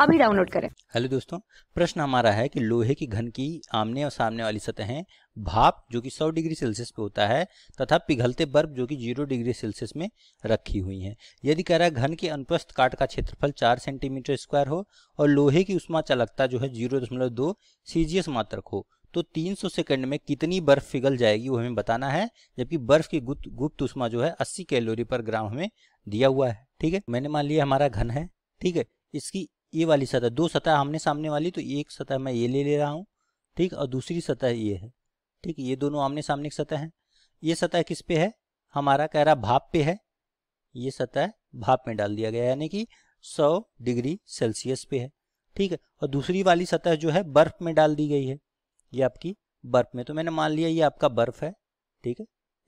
अभी डाउनलोड करें हेलो दोस्तों प्रश्न हमारा है कि लोहे की घन की आमने और सामने वाली सतहें भाप जो कि 100 डिग्री सेल्सियस पे होता है तथा पिघलते बर्फ जो कि 0 डिग्री सेल्सियस में रखी हुई हैं यदि कह रहा है घन के अनुप्रस्थ काट का क्षेत्रफल 4 सेंटीमीटर स्क्वायर हो और लोहे की उष्मा चालकता जो है जीरो 0.2 सीजीएस मात्रक हो तो 300 सेकंड में कितनी बर्फ पिघल जाएगी वो हमें बताना है जबकि बर्फ की गुप्त गुप्त उष्मा जो है 80 कैलोरी पर ग्राम हमें दिया हुआ है ठीक है मैंने मान लिया हमारा घन है ठीक है इसकी ये वाली सतह दो सतह हमने सामने वाली तो एक सतह मैं ये ले ले रहा हूँ ठीक और दूसरी सतह ये है ठीक ये दोनों आमने सामने की सतह है ये सतह किस पे है हमारा कह रहा भाप पे है ये सतह भाप में डाल दिया गया यानी कि 100 डिग्री सेल्सियस पे है ठीक है और दूसरी वाली सतह जो है बर्फ में डाल दी गई है ये आपकी बर्फ में तो मैंने मान लिया ये आपका बर्फ है ठीक है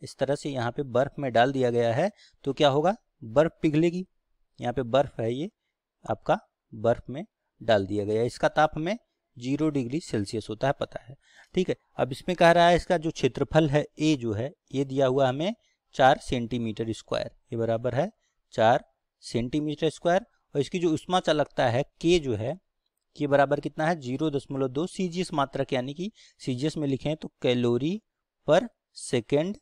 इस तरह से यहाँ पे बर्फ में डाल दिया गया है तो क्या होगा बर्फ पिघलेगी यहाँ पे बर्फ है ये आपका बर्फ में डाल दिया गया इसका ताप हमें जीरो डिग्री सेल्सियस होता है पता है ठीक है अब इसमें कह रहा है इसका जो क्षेत्रफल है ए जो है ये दिया हुआ हमें चार सेंटीमीटर स्क्वायर ये बराबर है चार सेंटीमीटर स्क्वायर और इसकी जो उष्मा चालकता है के जो है के बराबर कितना है जीरो दशमलव दो सीजीएस मात्रा के यानी कि सीजीएस में लिखे तो कैलोरी पर सेकेंड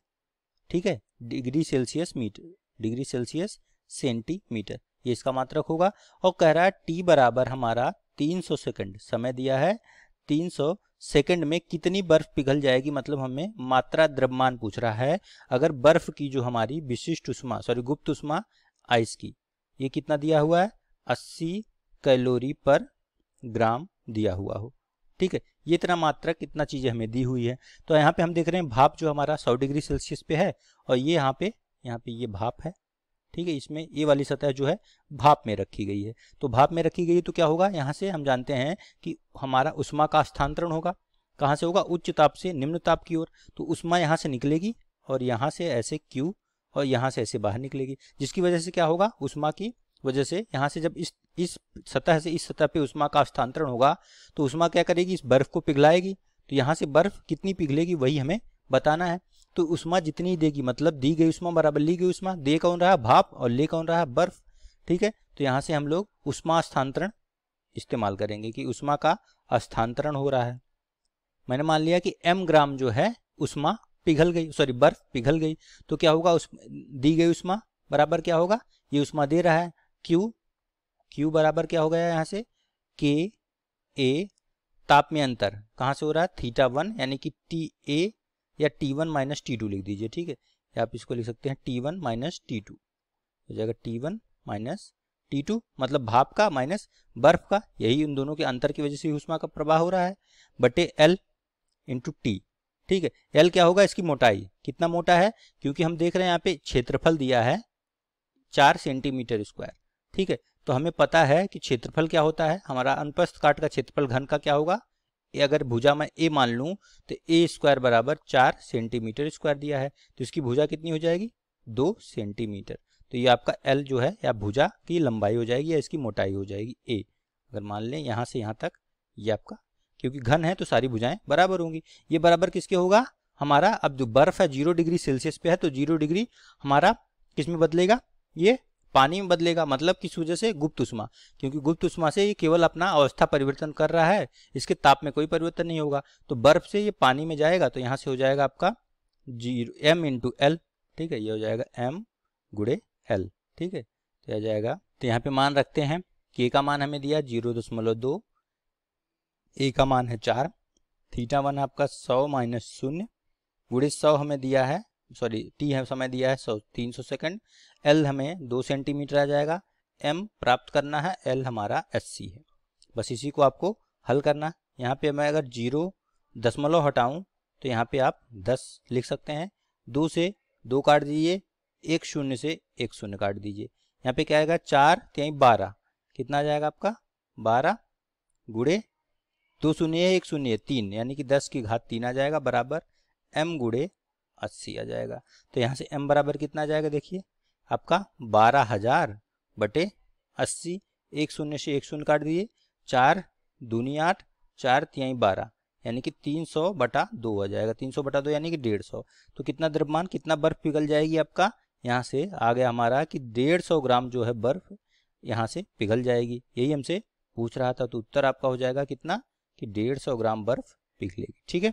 ठीक है degree Celsius metre degree Celsius centimetre ये इसका मात्रक होगा और कह रहा है टी बराबर हमारा 300 सेकंड समय दिया है 300 सेकंड में कितनी बर्फ पिघल जाएगी मतलब हमें मात्रा द्रव्यमान पूछ रहा है अगर बर्फ की जो हमारी विशिष्ट उष्मा सॉरी गुप्त उष्मा आइस की ये कितना दिया हुआ है अस्सी कैलोरी पर ग्राम दिया हुआ हो ठीक है ये इतना मात्रक इतना चीजें हमें दी हुई है तो यहाँ पे हम देख रहे हैं भाप जो हमारा 100 डिग्री सेल्सियस पे है और ये यहाँ पे यहाँ पे ये भाप है ठीक है इसमें ये वाली सतह जो है भाप में रखी गई है तो भाप में रखी गई है तो क्या होगा यहाँ से हम जानते हैं कि हमारा उष्मा का स्थानांतरण होगा कहाँ से होगा उच्च ताप से निम्न ताप की ओर तो उष्मा यहाँ से निकलेगी और यहाँ से ऐसे क्यू और यहाँ से ऐसे बाहर निकलेगी जिसकी वजह से क्या होगा उष्मा की वजह से यहाँ से जब इस इस सतह से इस सतह पे उष्मा का स्थानांतरण होगा तो उष्मा क्या करेगी इस बर्फ को पिघलाएगी तो यहाँ से बर्फ कितनी पिघलेगी वही हमें बताना है तो उष्मा जितनी देगी मतलब दी गई उष्मा बराबर ली गई उष्मा दे कौन रहा भाप और ले कौन रहा बर्फ ठीक है तो यहाँ से हम लोग उष्मा स्थानांतरण इस्तेमाल करेंगे कि उष्मा का स्थानांतरण हो रहा है मैंने मान लिया कि एम ग्राम जो है उष्मा पिघल गई सॉरी बर्फ पिघल गई तो क्या होगा उस दी गई उष्मा बराबर क्या होगा ये उष्मा दे रहा है क्यू क्यू बराबर क्या हो गया यहाँ से के ए ताप में अंतर कहाँ से हो रहा है थीटा वन यानी कि टी ए या T one minus T two लिख दीजिए ठीक है या आप इसको लिख सकते हैं T one minus T two हो जाएगा T one minus T two मतलब भाप का माइनस बर्फ का यही उन दोनों के अंतर की वजह से उष्मा का प्रवाह हो रहा है बटे एल इंटू टी ठीक है एल क्या होगा इसकी मोटाई कितना मोटा है क्योंकि हम देख रहे हैं यहाँ पे क्षेत्रफल दिया है चार सेंटीमीटर स्क्वायर ठीक है तो हमें पता है कि क्षेत्रफल क्या होता है हमारा अनुपस्थ काट का क्षेत्रफल घन का क्या होगा ये अगर भुजा मैं ए मान लूँ तो ए स्क्वायर बराबर चार सेंटीमीटर स्क्वायर दिया है तो इसकी भुजा कितनी हो जाएगी दो सेंटीमीटर तो ये आपका एल जो है या भुजा की लंबाई हो जाएगी या इसकी मोटाई हो जाएगी ए अगर मान लें यहाँ से यहाँ तक ये आपका क्योंकि घन है तो सारी भुजाएं बराबर होंगी ये बराबर किसके होगा हमारा अब जो बर्फ है जीरो डिग्री सेल्सियस पे है तो जीरो डिग्री हमारा किस में बदलेगा ये पानी में बदलेगा मतलब किस वजह से गुप्त उष्मा क्योंकि गुप्त उष्मा से ये केवल अपना अवस्था परिवर्तन कर रहा है इसके ताप में कोई परिवर्तन नहीं होगा तो बर्फ से ये पानी में जाएगा तो यहाँ से हो जाएगा आपका जीरो एम इंटू एल ठीक है ये हो जाएगा एम गुड़े एल ठीक है तो यह जाएगा तो यहाँ पे मान रखते हैं के का मान हमें दिया जीरो दशमलव दो ए का मान है चार थीटा वन आपका सौ माइनस शून्य गुड़े सौ हमें दिया है सॉरी टी है समय दिया है सौ तीन सौ सेकेंड एल हमें दो सेंटीमीटर आ जाएगा एम प्राप्त करना है एल हमारा एस है बस इसी को आपको हल करना है यहाँ पे मैं अगर जीरो दशमलव हटाऊं तो यहाँ पे आप दस लिख सकते हैं दो से दो काट दीजिए एक शून्य से एक शून्य काट दीजिए यहाँ पे क्या आएगा चार त्याई बारह कितना आ जाएगा आपका बारह गुड़े दो शून्य एक शून्य तीन यानी कि दस की घात तीन आ जाएगा बराबर एम गुड़े अस्सी आ जाएगा तो यहाँ से m बराबर कितना आ जाएगा देखिए आपका बारह हजार बटे अस्सी एक शून्य से एक शून्य काट दिए चार दूनी आठ चार तिहाई बारह यानी कि तीन सौ बटा दो आ जाएगा तीन सौ बटा दो यानी कि डेढ़ सौ तो कितना द्रव्यमान कितना बर्फ पिघल जाएगी आपका यहाँ से आ गया हमारा कि डेढ़ सौ ग्राम जो है बर्फ यहाँ से पिघल जाएगी यही हमसे पूछ रहा था तो उत्तर आपका हो जाएगा कितना कि डेढ़ सौ ग्राम बर्फ पिघलेगी ठीक है